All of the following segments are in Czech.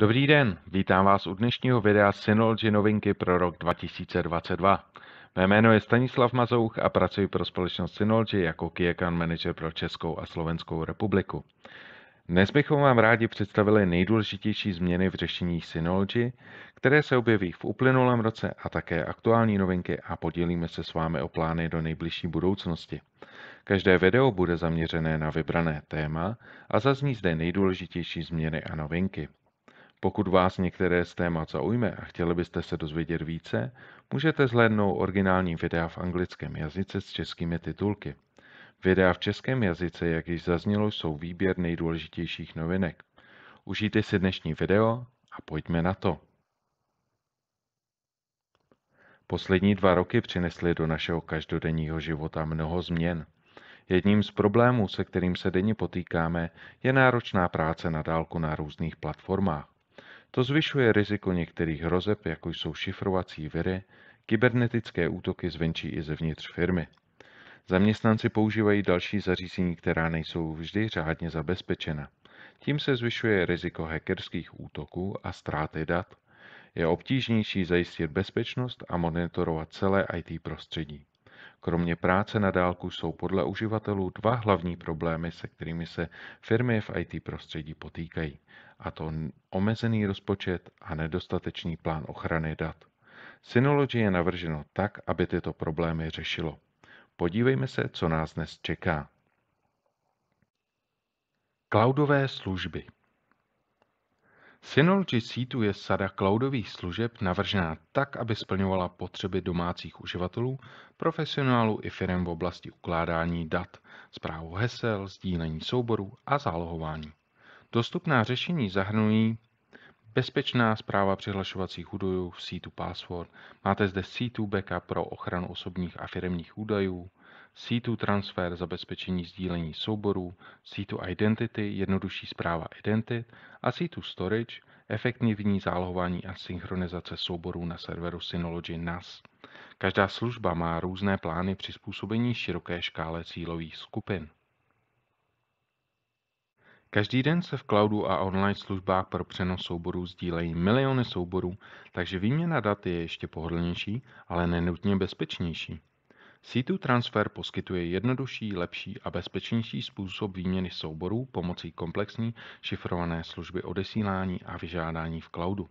Dobrý den, vítám vás u dnešního videa Synology novinky pro rok 2022. Mé jméno je Stanislav Mazouch a pracuji pro společnost Synology jako Key Account Manager pro Českou a Slovenskou republiku. Dnes bychom vám rádi představili nejdůležitější změny v řešení Synology, které se objeví v uplynulém roce a také aktuální novinky a podělíme se s vámi o plány do nejbližší budoucnosti. Každé video bude zaměřené na vybrané téma a zazní zde nejdůležitější změny a novinky. Pokud vás některé z témat zaujme a chtěli byste se dozvědět více, můžete zhlédnout originální videa v anglickém jazyce s českými titulky. Videa v českém jazyce, jak již zaznělo, jsou výběr nejdůležitějších novinek. Užijte si dnešní video a pojďme na to. Poslední dva roky přinesly do našeho každodenního života mnoho změn. Jedním z problémů, se kterým se denně potýkáme, je náročná práce na dálku na různých platformách. To zvyšuje riziko některých hrozeb, jako jsou šifrovací viry, kybernetické útoky zvenčí i zevnitř firmy. Zaměstnanci používají další zařízení, která nejsou vždy řádně zabezpečena. Tím se zvyšuje riziko hackerských útoků a ztráty dat. Je obtížnější zajistit bezpečnost a monitorovat celé IT prostředí. Kromě práce na dálku jsou podle uživatelů dva hlavní problémy, se kterými se firmy v IT prostředí potýkají, a to omezený rozpočet a nedostatečný plán ochrany dat. Synology je navrženo tak, aby tyto problémy řešilo. Podívejme se, co nás dnes čeká. Cloudové služby Synology Seatu je sada cloudových služeb navržená tak, aby splňovala potřeby domácích uživatelů, profesionálů i firm v oblasti ukládání dat, zprávu hesel, sdílení souborů a zálohování. Dostupná řešení zahrnují bezpečná zpráva přihlašovacích údajů v sítu Password. Máte zde sítu backup pro ochranu osobních a firmních údajů, sítu transfer zabezpečení sdílení souborů, sítu identity jednodušší zpráva identit a sítu storage efektivní zálohování a synchronizace souborů na serveru Synology NAS. Každá služba má různé plány přizpůsobení široké škále cílových skupin. Každý den se v cloudu a online službách pro přenos souborů sdílejí miliony souborů, takže výměna dat je ještě pohodlnější, ale nenutně bezpečnější. C2 Transfer poskytuje jednodušší, lepší a bezpečnější způsob výměny souborů pomocí komplexní šifrované služby odesílání a vyžádání v cloudu.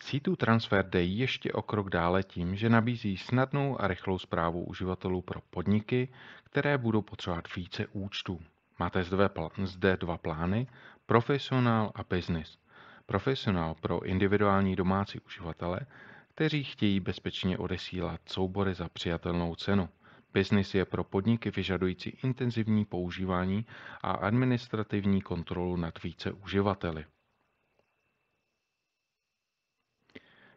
C2 Transfer jde ještě o krok dále tím, že nabízí snadnou a rychlou zprávu uživatelů pro podniky, které budou potřebovat více účtů. Máte zde, dva plány, profesionál a business. Profesionál pro individuální domácí uživatele, kteří chtějí bezpečně odesílat soubory za přijatelnou cenu. Business je pro podniky vyžadující intenzivní používání a administrativní kontrolu nad více uživateli.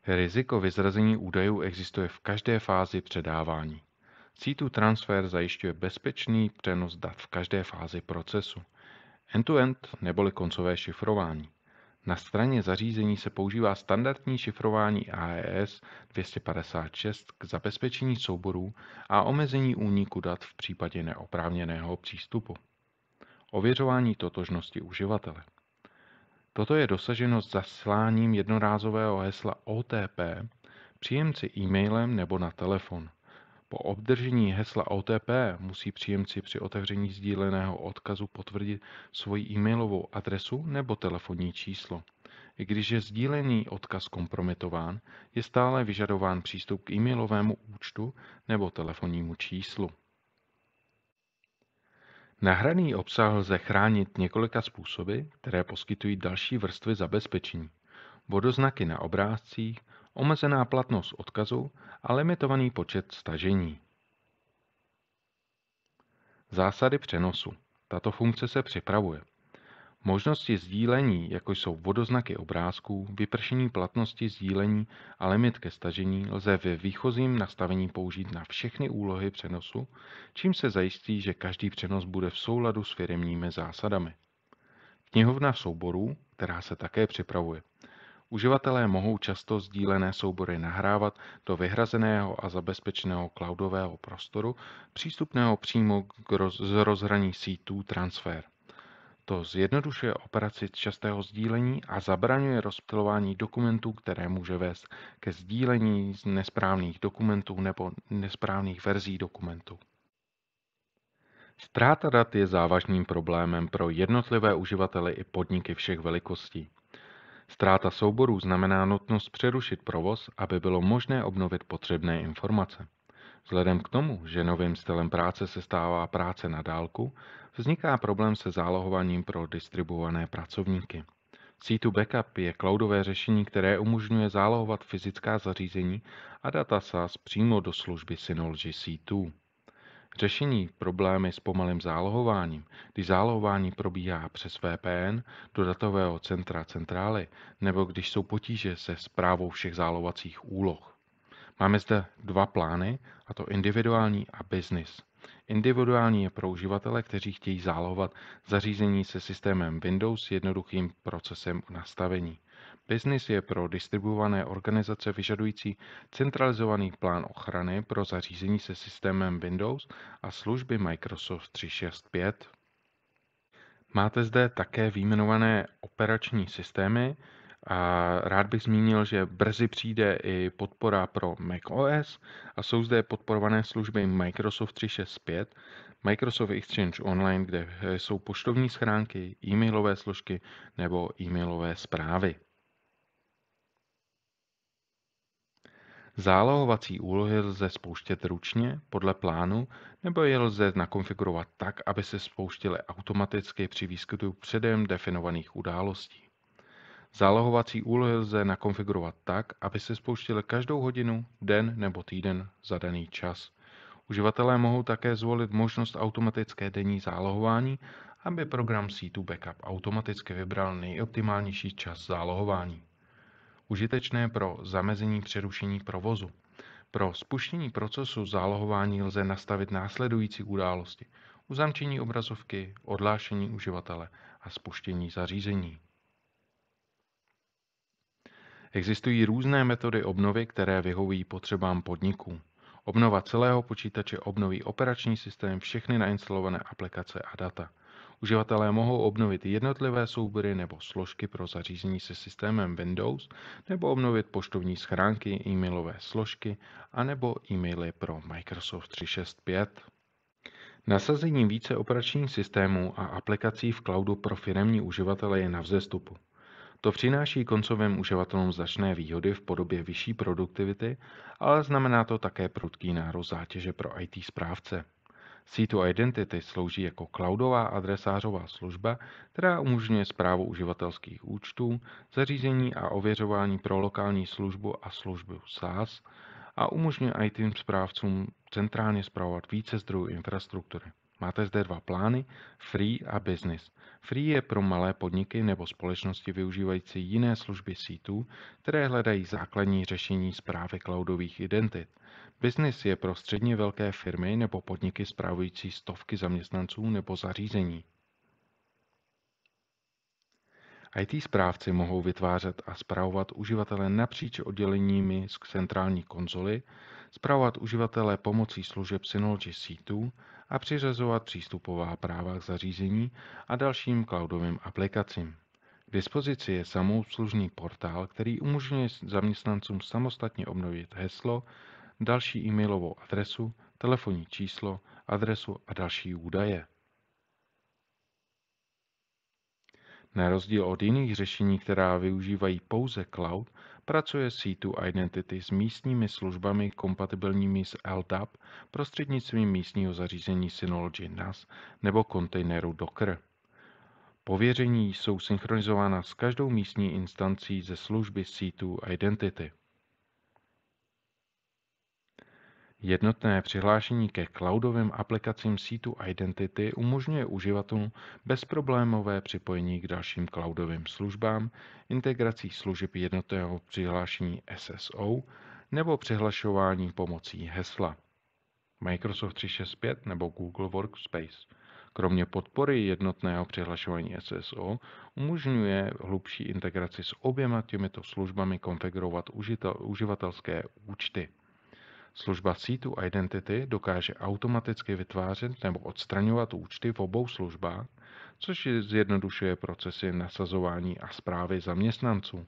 Riziko vyzrazení údajů existuje v každé fázi předávání. C2 Transfer zajišťuje bezpečný přenos dat v každé fázi procesu. End-to-end -end, neboli koncové šifrování. Na straně zařízení se používá standardní šifrování AES e 256 k zabezpečení souborů a omezení úniku dat v případě neoprávněného přístupu. Ověřování totožnosti uživatele. Toto je dosaženo zasláním jednorázového hesla OTP příjemci e-mailem nebo na telefon. Po obdržení hesla OTP musí příjemci při otevření sdíleného odkazu potvrdit svoji e-mailovou adresu nebo telefonní číslo. I když je sdílený odkaz kompromitován, je stále vyžadován přístup k e-mailovému účtu nebo telefonnímu číslu. Nahraný obsah lze chránit několika způsoby, které poskytují další vrstvy zabezpečení. vodoznaky na obrázcích, omezená platnost odkazu a limitovaný počet stažení. Zásady přenosu. Tato funkce se připravuje. Možnosti sdílení, jako jsou vodoznaky obrázků, vypršení platnosti sdílení a limit ke stažení, lze ve výchozím nastavení použít na všechny úlohy přenosu, čím se zajistí, že každý přenos bude v souladu s firmními zásadami. Knihovna souborů, která se také připravuje. Uživatelé mohou často sdílené soubory nahrávat do vyhrazeného a zabezpečeného cloudového prostoru, přístupného přímo k roz- z rozhraní C2 transfer. To zjednodušuje operaci častého sdílení a zabraňuje rozptilování dokumentů, které může vést ke sdílení z nesprávných dokumentů nebo nesprávných verzí dokumentů. Ztráta dat je závažným problémem pro jednotlivé uživatele i podniky všech velikostí. Ztráta souborů znamená nutnost přerušit provoz, aby bylo možné obnovit potřebné informace. Vzhledem k tomu, že novým stylem práce se stává práce na dálku, vzniká problém se zálohováním pro distribuované pracovníky. C2 Backup je cloudové řešení, které umožňuje zálohovat fyzická zařízení a data SAS přímo do služby Synology C2. Řešení problémy s pomalým zálohováním, když zálohování probíhá přes VPN do datového centra centrály nebo když jsou potíže se zprávou všech zálohovacích úloh. Máme zde dva plány, a to individuální a business. Individuální je pro uživatele, kteří chtějí zálohovat zařízení se systémem Windows s jednoduchým procesem nastavení. Business je pro distribuované organizace vyžadující centralizovaný plán ochrany pro zařízení se systémem Windows a služby Microsoft 365. Máte zde také výjmenované operační systémy. A rád bych zmínil, že brzy přijde i podpora pro macOS a jsou zde podporované služby Microsoft 365, Microsoft Exchange Online, kde jsou poštovní schránky, e-mailové složky nebo e-mailové zprávy. Zálohovací úlohy lze spouštět ručně podle plánu nebo je lze nakonfigurovat tak, aby se spouštěly automaticky při výskytu předem definovaných událostí. Zálohovací úlohy lze nakonfigurovat tak, aby se spouštěly každou hodinu, den nebo týden za daný čas. Uživatelé mohou také zvolit možnost automatické denní zálohování, aby program C2 Backup automaticky vybral nejoptimálnější čas zálohování užitečné pro zamezení přerušení provozu. Pro spuštění procesu zálohování lze nastavit následující události. Uzamčení obrazovky, odlášení uživatele a spuštění zařízení. Existují různé metody obnovy, které vyhovují potřebám podniků. Obnova celého počítače obnoví operační systém, všechny nainstalované aplikace a data. Uživatelé mohou obnovit jednotlivé soubory nebo složky pro zařízení se systémem Windows nebo obnovit poštovní schránky, e-mailové složky a nebo e-maily pro Microsoft 365. Nasazení více operačních systémů a aplikací v cloudu pro firemní uživatele je na vzestupu. To přináší koncovým uživatelům značné výhody v podobě vyšší produktivity, ale znamená to také prudký nárůst zátěže pro IT správce. 2 Identity slouží jako cloudová adresářová služba, která umožňuje zprávu uživatelských účtů, zařízení a ověřování pro lokální službu a službu SaaS a umožňuje IT správcům centrálně zpravovat více zdrojů infrastruktury. Máte zde dva plány, Free a Business. Free je pro malé podniky nebo společnosti využívající jiné služby sítů, které hledají základní řešení zprávy cloudových identit. Business je pro středně velké firmy nebo podniky zprávující stovky zaměstnanců nebo zařízení. IT správci mohou vytvářet a zpravovat uživatele napříč odděleními z centrální konzoly, zpravovat uživatele pomocí služeb Synology C2 a přiřazovat přístupová práva k zařízení a dalším cloudovým aplikacím. K dispozici je samoobslužný portál, který umožňuje zaměstnancům samostatně obnovit heslo, další e-mailovou adresu, telefonní číslo, adresu a další údaje. Na rozdíl od jiných řešení, která využívají pouze cloud, Pracuje C2 Identity s místními službami kompatibilními s LDAP prostřednictvím místního zařízení Synology NAS nebo kontejneru Docker. Pověření jsou synchronizována s každou místní instancí ze služby C2 Identity. Jednotné přihlášení ke cloudovým aplikacím sítu Identity umožňuje uživatelům bezproblémové připojení k dalším cloudovým službám, integrací služeb jednotného přihlášení SSO nebo přihlašování pomocí hesla. Microsoft 365 nebo Google Workspace. Kromě podpory jednotného přihlašování SSO umožňuje hlubší integraci s oběma těmito službami konfigurovat uživatelské účty. Služba Seatu Identity dokáže automaticky vytvářet nebo odstraňovat účty v obou službách, což zjednodušuje procesy nasazování a zprávy zaměstnanců.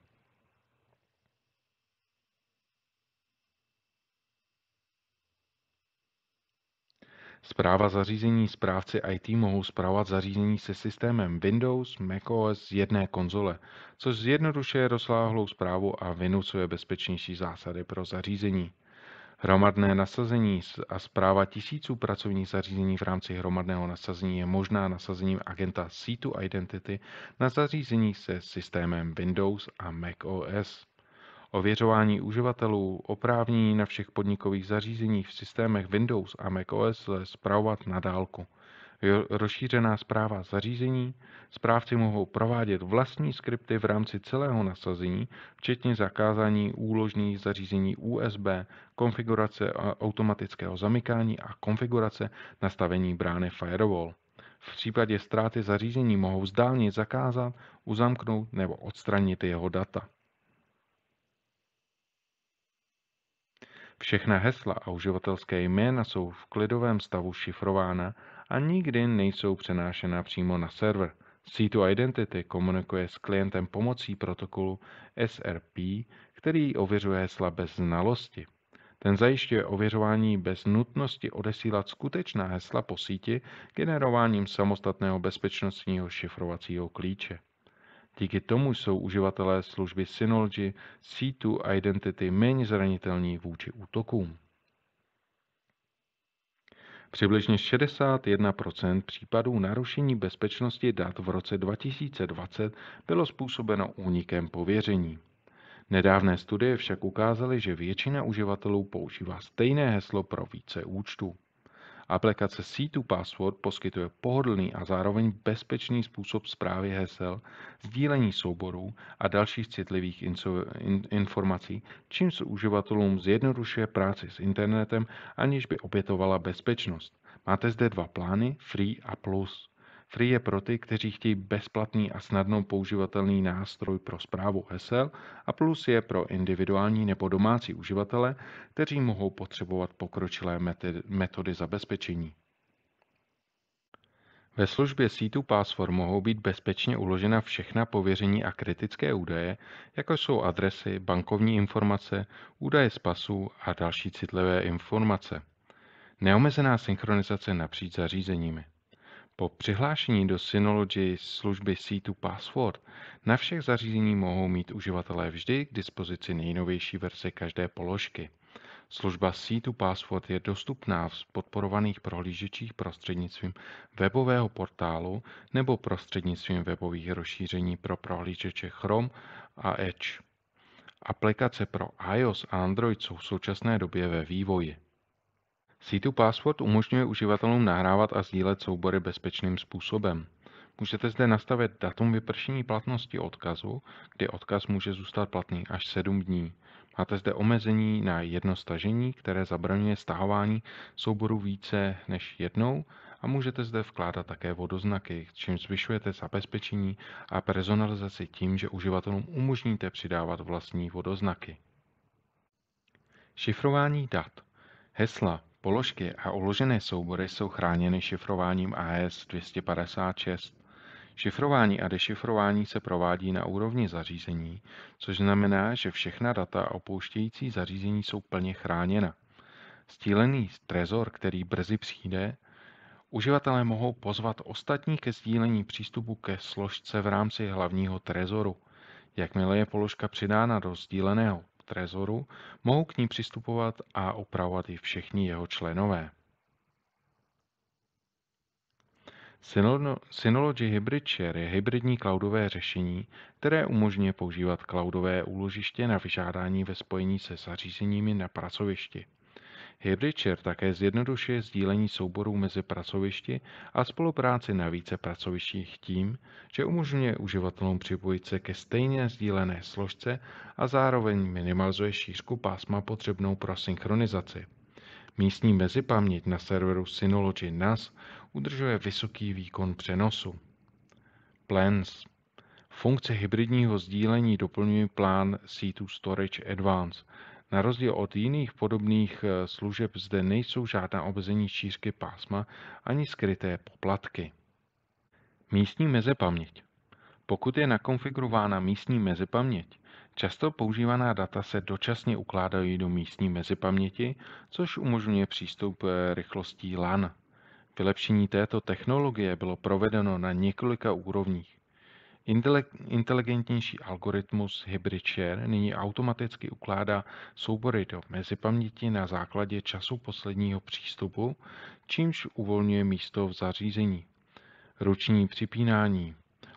Zpráva zařízení správci IT mohou zpravovat zařízení se systémem Windows, macOS z jedné konzole, což zjednodušuje rozsáhlou zprávu a vynucuje bezpečnější zásady pro zařízení. Hromadné nasazení a zpráva tisíců pracovních zařízení v rámci hromadného nasazení je možná nasazením agenta C2 Identity na zařízení se systémem Windows a Mac OS. Ověřování uživatelů oprávnění na všech podnikových zařízeních v systémech Windows a Mac OS lze zpravovat na dálku rozšířená zpráva zařízení. Správci mohou provádět vlastní skripty v rámci celého nasazení, včetně zakázání úložných zařízení USB, konfigurace automatického zamykání a konfigurace nastavení brány Firewall. V případě ztráty zařízení mohou zdálně zakázat, uzamknout nebo odstranit jeho data. Všechna hesla a uživatelské jména jsou v klidovém stavu šifrována a nikdy nejsou přenášena přímo na server. C2 Identity komunikuje s klientem pomocí protokolu SRP, který ověřuje hesla bez znalosti. Ten zajišťuje ověřování bez nutnosti odesílat skutečná hesla po síti generováním samostatného bezpečnostního šifrovacího klíče. Díky tomu jsou uživatelé služby Synology C2 Identity méně zranitelní vůči útokům. Přibližně 61% případů narušení bezpečnosti dat v roce 2020 bylo způsobeno únikem pověření. Nedávné studie však ukázaly, že většina uživatelů používá stejné heslo pro více účtů. Aplikace C2 Password poskytuje pohodlný a zároveň bezpečný způsob zprávy hesel, sdílení souborů a dalších citlivých informací, čím se uživatelům zjednodušuje práci s internetem, aniž by obětovala bezpečnost. Máte zde dva plány, Free a Plus. Free je pro ty, kteří chtějí bezplatný a snadno používatelný nástroj pro zprávu hesel a Plus je pro individuální nebo domácí uživatele, kteří mohou potřebovat pokročilé metody zabezpečení. Ve službě C2 Password mohou být bezpečně uložena všechna pověření a kritické údaje, jako jsou adresy, bankovní informace, údaje z pasů a další citlivé informace. Neomezená synchronizace napříč zařízeními. Po přihlášení do Synology služby C2 Password na všech zařízení mohou mít uživatelé vždy k dispozici nejnovější verze každé položky. Služba C2 Password je dostupná v podporovaných prohlížečích prostřednictvím webového portálu nebo prostřednictvím webových rozšíření pro prohlížeče Chrome a Edge. Aplikace pro iOS a Android jsou v současné době ve vývoji. C2 Password umožňuje uživatelům nahrávat a sdílet soubory bezpečným způsobem. Můžete zde nastavit datum vypršení platnosti odkazu, kdy odkaz může zůstat platný až 7 dní. Máte zde omezení na jedno stažení, které zabraňuje stahování souboru více než jednou a můžete zde vkládat také vodoznaky, čím zvyšujete zabezpečení a personalizaci tím, že uživatelům umožníte přidávat vlastní vodoznaky. Šifrování dat Hesla Položky a uložené soubory jsou chráněny šifrováním AES 256. Šifrování a dešifrování se provádí na úrovni zařízení, což znamená, že všechna data opouštějící zařízení jsou plně chráněna. Stílený trezor, který brzy přijde, uživatelé mohou pozvat ostatní ke sdílení přístupu ke složce v rámci hlavního trezoru. Jakmile je položka přidána do sdíleného trezoru, mohou k ní přistupovat a upravovat i všichni jeho členové. Synology Hybrid Share je hybridní cloudové řešení, které umožňuje používat cloudové úložiště na vyžádání ve spojení se zařízeními na pracovišti. HyReacher také zjednodušuje sdílení souborů mezi pracovišti a spolupráci na více pracovištích tím, že umožňuje uživatelům připojit se ke stejně sdílené složce a zároveň minimalizuje šířku pásma potřebnou pro synchronizaci. Místní mezipaměť na serveru Synology NAS udržuje vysoký výkon přenosu. Plans Funkce hybridního sdílení doplňuje plán C2 Storage Advance – na rozdíl od jiných podobných eh, služeb zde nejsou žádná obezení šířky pásma ani skryté poplatky. Místní mezepaměť Pokud je nakonfigurována místní mezepaměť, často používaná data se dočasně ukládají do místní mezepaměti, což umožňuje přístup eh, rychlostí LAN. Vylepšení této technologie bylo provedeno na několika úrovních. Inteligentnější algoritmus Hybrid Share nyní automaticky ukládá soubory do mezipaměti na základě času posledního přístupu, čímž uvolňuje místo v zařízení. Ruční připínání.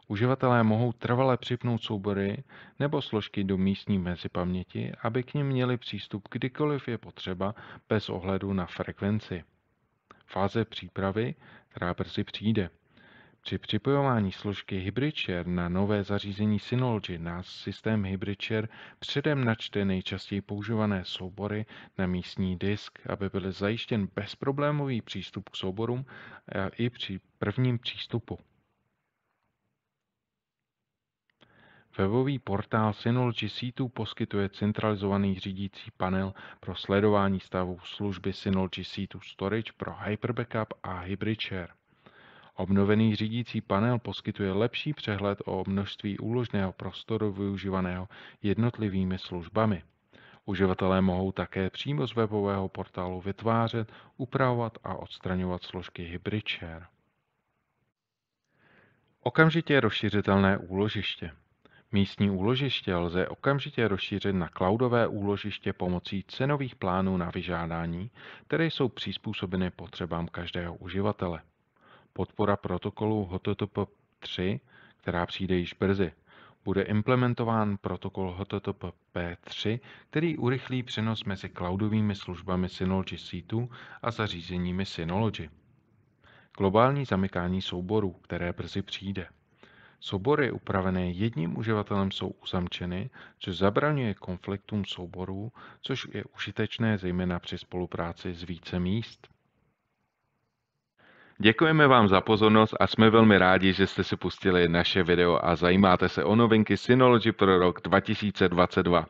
Uživatelé mohou trvale připnout soubory nebo složky do místní mezipaměti, aby k nim měli přístup kdykoliv je potřeba bez ohledu na frekvenci. Fáze přípravy, která brzy přijde. Při připojování složky HybridShare na nové zařízení Synology nás systém HybridShare předem načte nejčastěji používané soubory na místní disk, aby byl zajištěn bezproblémový přístup k souborům i při prvním přístupu. Webový portál Synology C2 poskytuje centralizovaný řídící panel pro sledování stavu služby Synology C2 Storage pro Hyperbackup a HybridShare. Obnovený řídící panel poskytuje lepší přehled o množství úložného prostoru využívaného jednotlivými službami. Uživatelé mohou také přímo z webového portálu vytvářet, upravovat a odstraňovat složky Hybrid Share. Okamžitě rozšířitelné úložiště. Místní úložiště lze okamžitě rozšířit na cloudové úložiště pomocí cenových plánů na vyžádání, které jsou přizpůsobeny potřebám každého uživatele. Podpora protokolu HTTP 3, která přijde již brzy. Bude implementován protokol HTTP P3, který urychlí přenos mezi cloudovými službami Synology C2 a zařízeními Synology. Globální zamykání souborů, které brzy přijde. Soubory upravené jedním uživatelem jsou uzamčeny, což zabraňuje konfliktům souborů, což je užitečné zejména při spolupráci s více míst. Děkujeme vám za pozornost a jsme velmi rádi, že jste si pustili naše video a zajímáte se o novinky Synology pro rok 2022.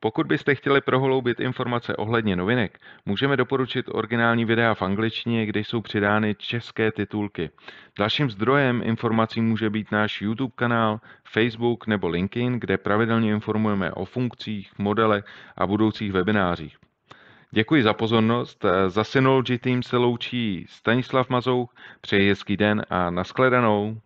Pokud byste chtěli prohloubit informace ohledně novinek, můžeme doporučit originální videa v angličtině, kde jsou přidány české titulky. Dalším zdrojem informací může být náš YouTube kanál, Facebook nebo LinkedIn, kde pravidelně informujeme o funkcích, modelech a budoucích webinářích. Děkuji za pozornost. Eh, za Synology Team se loučí Stanislav Mazou. Přeji hezký den a nashledanou.